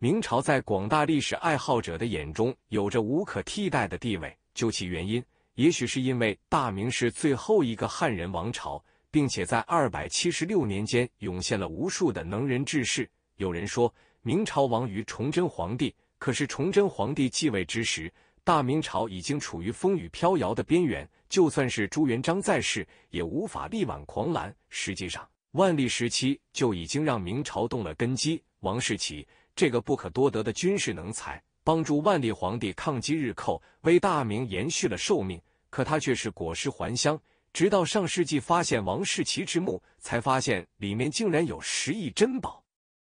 明朝在广大历史爱好者的眼中有着无可替代的地位。究其原因，也许是因为大明是最后一个汉人王朝，并且在二百七十六年间涌现了无数的能人志士。有人说明朝亡于崇祯皇帝，可是崇祯皇帝继位之时，大明朝已经处于风雨飘摇的边缘。就算是朱元璋在世，也无法力挽狂澜。实际上，万历时期就已经让明朝动了根基。王世奇。这个不可多得的军事能才，帮助万历皇帝抗击日寇，为大明延续了寿命。可他却是裹尸还乡，直到上世纪发现王世奇之墓，才发现里面竟然有十亿珍宝。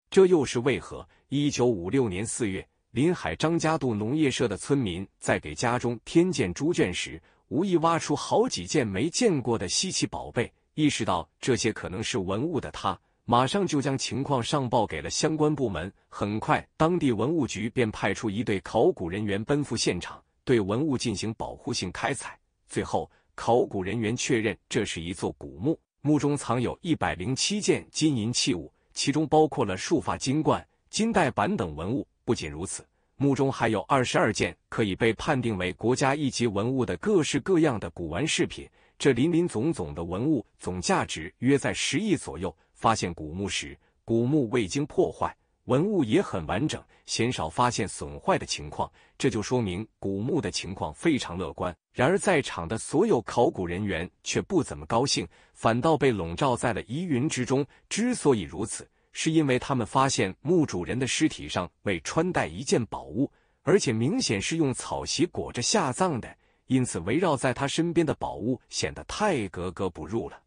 这又是为何？一九五六年四月，临海张家渡农业社的村民在给家中添建猪圈时，无意挖出好几件没见过的稀奇宝贝。意识到这些可能是文物的他。马上就将情况上报给了相关部门。很快，当地文物局便派出一队考古人员奔赴现场，对文物进行保护性开采。最后，考古人员确认这是一座古墓，墓中藏有一百零七件金银器物，其中包括了束发金冠、金带板等文物。不仅如此，墓中还有二十二件可以被判定为国家一级文物的各式各样的古玩饰品。这林林总总的文物总价值约在十亿左右。发现古墓时，古墓未经破坏，文物也很完整，鲜少发现损坏的情况，这就说明古墓的情况非常乐观。然而，在场的所有考古人员却不怎么高兴，反倒被笼罩在了疑云之中。之所以如此，是因为他们发现墓主人的尸体上未穿戴一件宝物，而且明显是用草席裹着下葬的，因此围绕在他身边的宝物显得太格格不入了。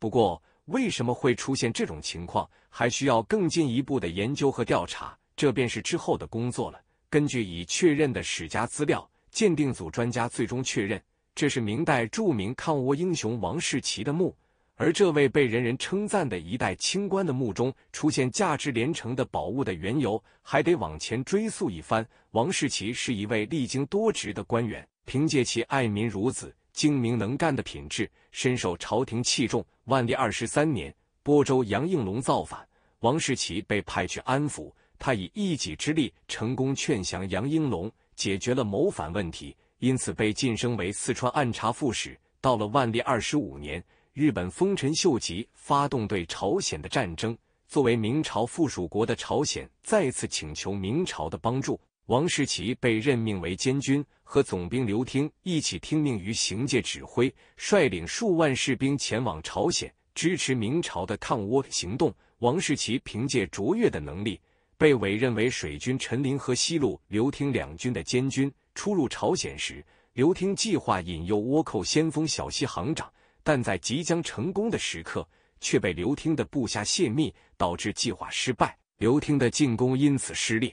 不过，为什么会出现这种情况，还需要更进一步的研究和调查，这便是之后的工作了。根据已确认的史家资料，鉴定组专家最终确认，这是明代著名抗倭英雄王世奇的墓。而这位被人人称赞的一代清官的墓中出现价值连城的宝物的缘由，还得往前追溯一番。王世奇是一位历经多职的官员，凭借其爱民如子。精明能干的品质深受朝廷器重。万历二十三年，播州杨应龙造反，王世奇被派去安抚，他以一己之力成功劝降杨应龙，解决了谋反问题，因此被晋升为四川按察副使。到了万历二十五年，日本丰臣秀吉发动对朝鲜的战争，作为明朝附属国的朝鲜再次请求明朝的帮助，王世奇被任命为监军。和总兵刘听一起听命于行界指挥，率领数万士兵前往朝鲜，支持明朝的抗倭行动。王世奇凭借卓越的能力，被委任为水军陈林和西路刘听两军的监军。出入朝鲜时，刘听计划引诱倭寇先锋小西行长，但在即将成功的时刻，却被刘听的部下泄密，导致计划失败。刘听的进攻因此失利。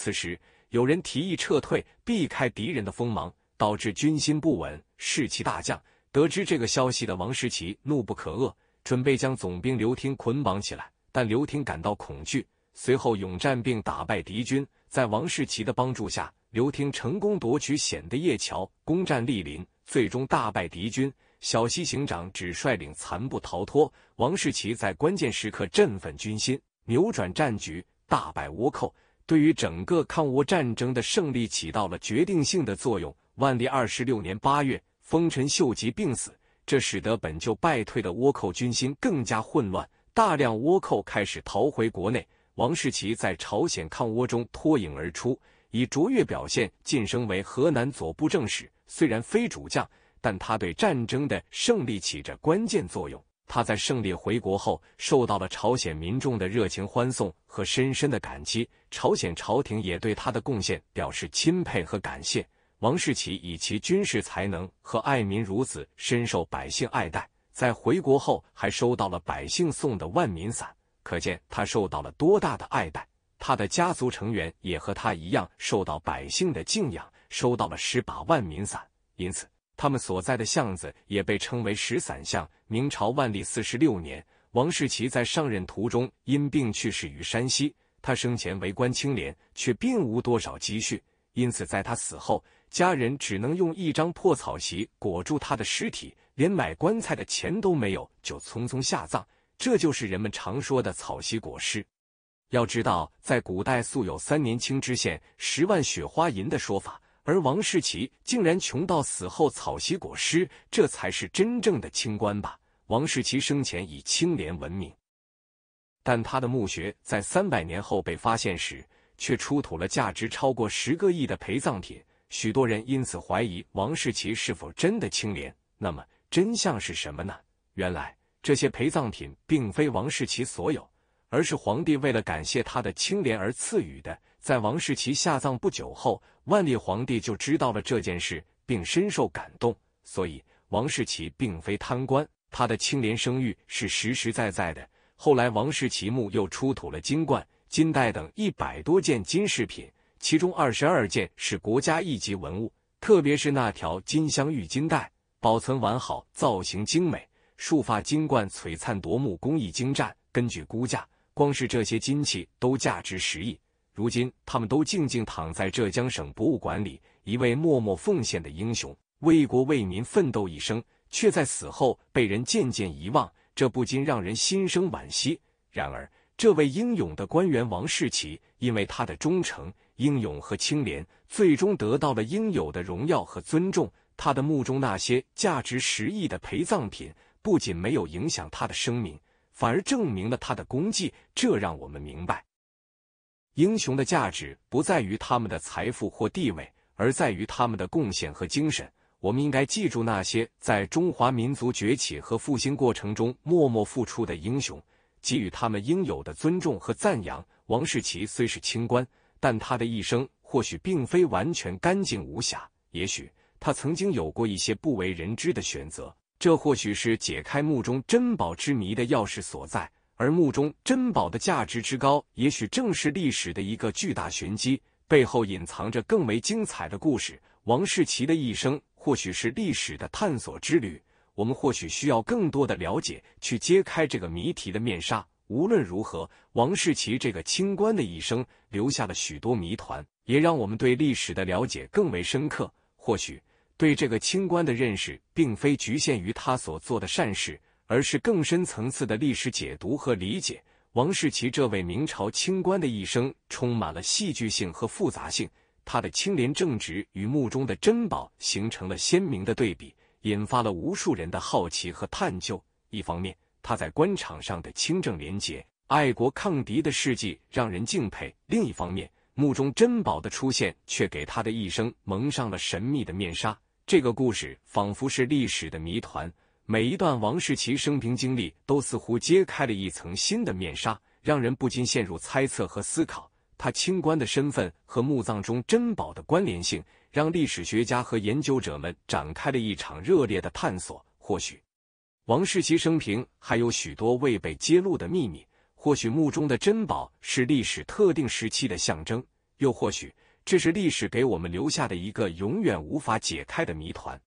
此时，有人提议撤退，避开敌人的锋芒，导致军心不稳，士气大降。得知这个消息的王世奇怒不可遏，准备将总兵刘廷捆绑起来。但刘廷感到恐惧，随后勇战并打败敌军。在王世奇的帮助下，刘廷成功夺取险的叶桥，攻占利林，最终大败敌军。小西行长只率领残部逃脱。王世奇在关键时刻振奋军心，扭转战局，大败倭寇。对于整个抗倭战争的胜利起到了决定性的作用。万历二十六年八月，丰臣秀吉病死，这使得本就败退的倭寇军心更加混乱，大量倭寇开始逃回国内。王世奇在朝鲜抗倭中脱颖而出，以卓越表现晋升为河南左布政使。虽然非主将，但他对战争的胜利起着关键作用。他在胜利回国后，受到了朝鲜民众的热情欢送和深深的感激。朝鲜朝廷也对他的贡献表示钦佩和感谢。王世奇以其军事才能和爱民如子，深受百姓爱戴。在回国后，还收到了百姓送的万民伞，可见他受到了多大的爱戴。他的家族成员也和他一样受到百姓的敬仰，收到了十把万民伞。因此。他们所在的巷子也被称为石伞巷。明朝万历四十六年，王世奇在上任途中因病去世于山西。他生前为官清廉，却并无多少积蓄，因此在他死后，家人只能用一张破草席裹住他的尸体，连买棺材的钱都没有，就匆匆下葬。这就是人们常说的草席裹尸。要知道，在古代素有“三年清知县，十万雪花银”的说法。而王世奇竟然穷到死后草席裹尸，这才是真正的清官吧？王世奇生前以清廉闻名，但他的墓穴在三百年后被发现时，却出土了价值超过十个亿的陪葬品，许多人因此怀疑王世奇是否真的清廉。那么真相是什么呢？原来这些陪葬品并非王世奇所有，而是皇帝为了感谢他的清廉而赐予的。在王世奇下葬不久后，万历皇帝就知道了这件事，并深受感动。所以，王世奇并非贪官，他的清廉声誉是实实在在的。后来，王世奇墓又出土了金冠、金带等一百多件金饰品，其中二十二件是国家一级文物。特别是那条金镶玉金带，保存完好，造型精美；束发金冠璀璨夺目，工艺精湛。根据估价，光是这些金器都价值十亿。如今，他们都静静躺在浙江省博物馆里。一位默默奉献的英雄，为国为民奋斗一生，却在死后被人渐渐遗忘，这不禁让人心生惋惜。然而，这位英勇的官员王世奇，因为他的忠诚、英勇和清廉，最终得到了应有的荣耀和尊重。他的墓中那些价值十亿的陪葬品，不仅没有影响他的声名，反而证明了他的功绩。这让我们明白。英雄的价值不在于他们的财富或地位，而在于他们的贡献和精神。我们应该记住那些在中华民族崛起和复兴过程中默默付出的英雄，给予他们应有的尊重和赞扬。王世奇虽是清官，但他的一生或许并非完全干净无瑕，也许他曾经有过一些不为人知的选择，这或许是解开墓中珍宝之谜的钥匙所在。而墓中珍宝的价值之高，也许正是历史的一个巨大玄机，背后隐藏着更为精彩的故事。王世奇的一生，或许是历史的探索之旅。我们或许需要更多的了解，去揭开这个谜题的面纱。无论如何，王世奇这个清官的一生，留下了许多谜团，也让我们对历史的了解更为深刻。或许，对这个清官的认识，并非局限于他所做的善事。而是更深层次的历史解读和理解。王世奇这位明朝清官的一生充满了戏剧性和复杂性，他的清廉正直与墓中的珍宝形成了鲜明的对比，引发了无数人的好奇和探究。一方面，他在官场上的清正廉洁、爱国抗敌的事迹让人敬佩；另一方面，墓中珍宝的出现却给他的一生蒙上了神秘的面纱。这个故事仿佛是历史的谜团。每一段王世奇生平经历都似乎揭开了一层新的面纱，让人不禁陷入猜测和思考。他清官的身份和墓葬中珍宝的关联性，让历史学家和研究者们展开了一场热烈的探索。或许，王世奇生平还有许多未被揭露的秘密；或许墓中的珍宝是历史特定时期的象征；又或许，这是历史给我们留下的一个永远无法解开的谜团。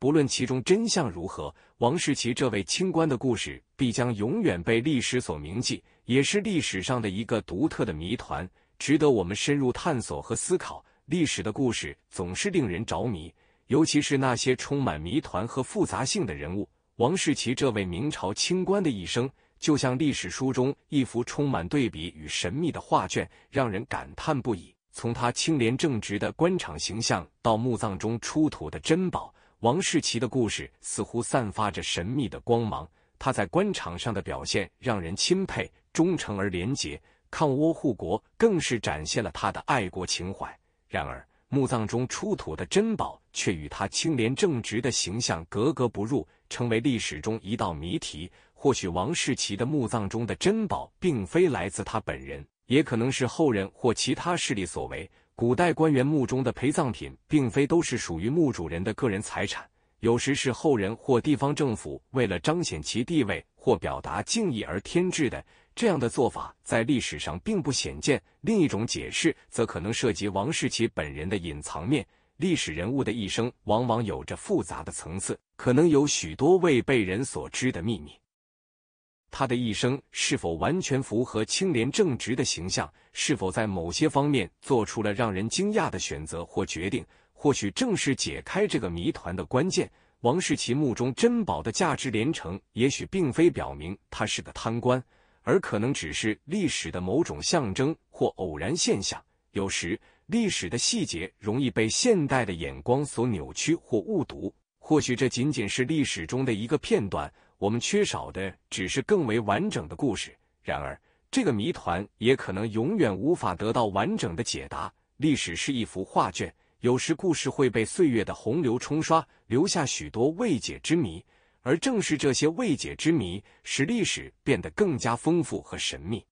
不论其中真相如何，王世奇这位清官的故事必将永远被历史所铭记，也是历史上的一个独特的谜团，值得我们深入探索和思考。历史的故事总是令人着迷，尤其是那些充满谜团和复杂性的人物。王世奇这位明朝清官的一生，就像历史书中一幅充满对比与神秘的画卷，让人感叹不已。从他清廉正直的官场形象到墓葬中出土的珍宝。王世奇的故事似乎散发着神秘的光芒，他在官场上的表现让人钦佩，忠诚而廉洁，抗倭护国更是展现了他的爱国情怀。然而，墓葬中出土的珍宝却与他清廉正直的形象格格不入，成为历史中一道谜题。或许，王世奇的墓葬中的珍宝并非来自他本人，也可能是后人或其他势力所为。古代官员墓中的陪葬品，并非都是属于墓主人的个人财产，有时是后人或地方政府为了彰显其地位或表达敬意而添置的。这样的做法在历史上并不鲜见。另一种解释，则可能涉及王世奇本人的隐藏面。历史人物的一生，往往有着复杂的层次，可能有许多未被人所知的秘密。他的一生是否完全符合清廉正直的形象？是否在某些方面做出了让人惊讶的选择或决定？或许正是解开这个谜团的关键。王世奇墓中珍宝的价值连城，也许并非表明他是个贪官，而可能只是历史的某种象征或偶然现象。有时，历史的细节容易被现代的眼光所扭曲或误读。或许这仅仅是历史中的一个片段。我们缺少的只是更为完整的故事。然而，这个谜团也可能永远无法得到完整的解答。历史是一幅画卷，有时故事会被岁月的洪流冲刷，留下许多未解之谜。而正是这些未解之谜，使历史变得更加丰富和神秘。